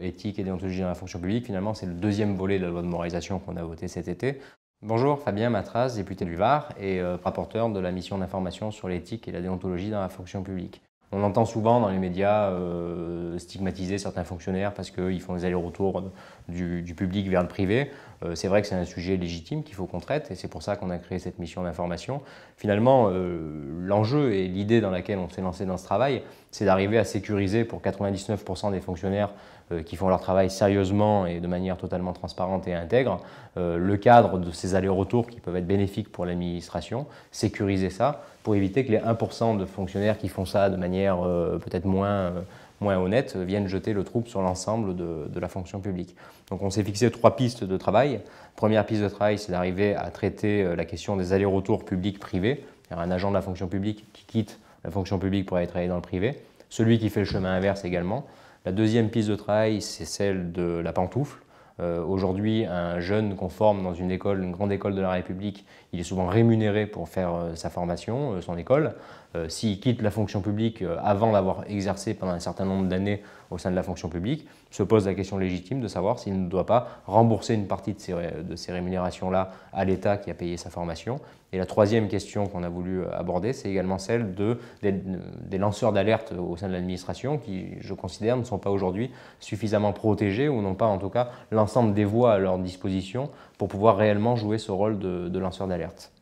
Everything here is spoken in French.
éthique et déontologie dans la fonction publique, finalement, c'est le deuxième volet de la loi de moralisation qu'on a voté cet été. Bonjour, Fabien Matras, député du Var et euh, rapporteur de la mission d'information sur l'éthique et la déontologie dans la fonction publique. On entend souvent dans les médias euh, stigmatiser certains fonctionnaires parce qu'ils font des allers-retours euh, du, public vers le privé. Euh, c'est vrai que c'est un sujet légitime qu'il faut qu'on traite et c'est pour ça qu'on a créé cette mission d'information. Finalement, euh, l'enjeu et l'idée dans laquelle on s'est lancé dans ce travail, c'est d'arriver à sécuriser pour 99% des fonctionnaires euh, qui font leur travail sérieusement et de manière totalement transparente et intègre, le cadre de ces allers-retours qui peuvent être bénéfiques pour l'administration, sécuriser ça pour éviter que les 1% de fonctionnaires qui font ça de manière peut-être moins moins honnêtes euh, viennent jeter le troupe sur l'ensemble de, la fonction publique. Donc on s'est fixé trois pistes de travail. Première piste de travail, c'est d'arriver à traiter euh, la question des allers-retours public-privé. Un agent de la fonction publique qui quitte la fonction publique pour aller travailler dans le privé, celui qui fait le chemin inverse également. La deuxième piste de travail, c'est celle de la pantoufle. Euh, aujourd'hui, un jeune qu'on forme dans une école, une grande école de la République, il est souvent rémunéré pour faire euh, sa formation, euh, son école. S'il quitte la fonction publique avant d'avoir exercé pendant un certain nombre d'années au sein de la fonction publique, se pose la question légitime de savoir s'il ne doit pas rembourser une partie de ces, de ces rémunérations-là à l'État qui a payé sa formation. Et la troisième question qu'on a voulu aborder, c'est également celle de, des, lanceurs d'alerte au sein de l'administration qui, je considère, ne sont pas aujourd'hui suffisamment protégés ou n'ont pas en tout cas lancé des voix à leur disposition pour pouvoir réellement jouer ce rôle de lanceur d'alerte.